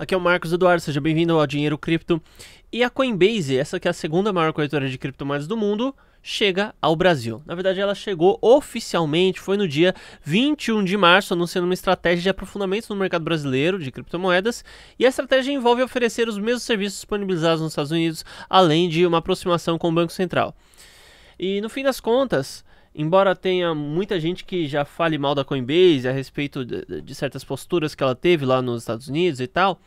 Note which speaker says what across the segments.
Speaker 1: Aqui é o Marcos Eduardo, seja bem-vindo ao Dinheiro Cripto. E a Coinbase, essa que é a segunda maior corretora de criptomoedas do mundo, chega ao Brasil. Na verdade, ela chegou oficialmente, foi no dia 21 de março, anunciando uma estratégia de aprofundamento no mercado brasileiro de criptomoedas. E a estratégia envolve oferecer os mesmos serviços disponibilizados nos Estados Unidos, além de uma aproximação com o Banco Central. E no fim das contas, embora tenha muita gente que já fale mal da Coinbase a respeito de, de, certas posturas que ela teve lá nos Estados Unidos e tal,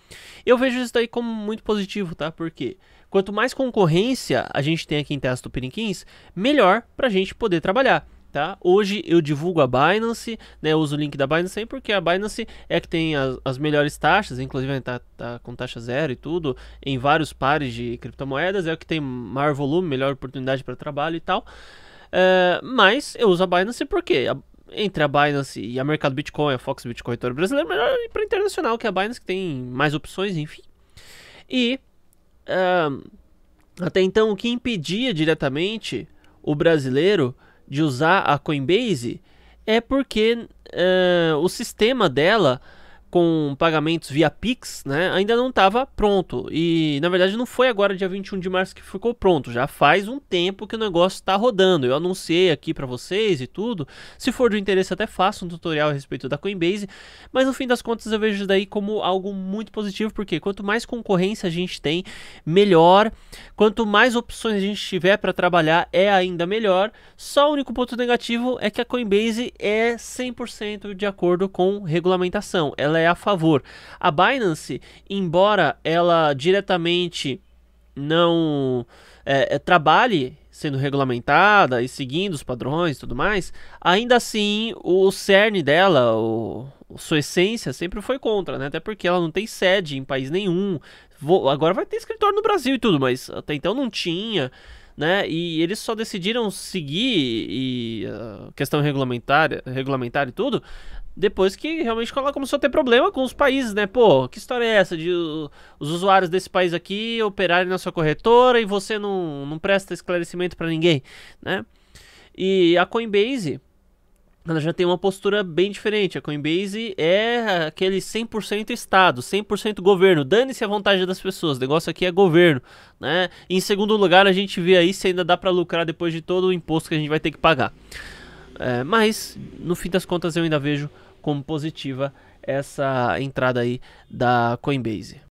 Speaker 1: eu vejo isso daí como muito positivo, tá? Porque quanto mais concorrência a gente tem aqui em do Tupiniquins, melhor para a gente poder trabalhar. Tá? Hoje eu divulgo a Binance, né? Eu uso o link da Binance aí porque a Binance é que tem as, as melhores taxas, inclusive tá, tá com taxa zero e tudo, em vários pares de criptomoedas, é o que tem maior volume, melhor oportunidade para trabalho e tal. Eh, mas eu uso a Binance porque a, entre a Binance e a Mercado Bitcoin, a Fox Bitcoin Corretora Brasileira, melhor ir para internacional, que é a Binance que tem mais opções, enfim. E ehm, até então, o que impedia diretamente o brasileiro de usar a Coinbase é porque eh, o sistema dela com pagamentos via Pix, né, ainda não estava pronto. E na verdade não foi agora dia 21 de março que ficou pronto, já faz um tempo que o negócio está rodando. Eu anunciei aqui para vocês e tudo. Se for do interesse até faço um tutorial a respeito da Coinbase, mas no fim das contas eu vejo isso daí como algo muito positivo, porque quanto mais concorrência a gente tem, melhor. Quanto mais opções a gente tiver para trabalhar, é ainda melhor. Só o único ponto negativo é que a Coinbase é 100% de acordo com regulamentação. Ela é é a favor. A Binance, embora ela diretamente não é, é, trabalhe sendo regulamentada e seguindo os padrões e tudo mais, ainda assim o cerne dela, o, sua essência sempre foi contra, né? Até porque ela não tem sede em país nenhum. Vou, agora vai ter escritório no Brasil e tudo, mas até então não tinha né? E eles só decidiram seguir e, uh, questão regulamentária, regulamentar e tudo depois que realmente ela começou a ter problema com os países, né? Pô, que história é essa de os usuários desse país aqui operarem na sua corretora e você não, não presta esclarecimento para ninguém, né? E a Coinbase ela já tem uma postura bem diferente. A Coinbase é aquele 100% Estado, 100% governo. Dane-se a vontade das pessoas, o negócio aqui é governo. Né? Em segundo lugar, a gente vê aí se ainda dá para lucrar depois de todo o imposto que a gente vai ter que pagar. É, mas, no fim das contas, eu ainda vejo como positiva essa entrada aí da Coinbase.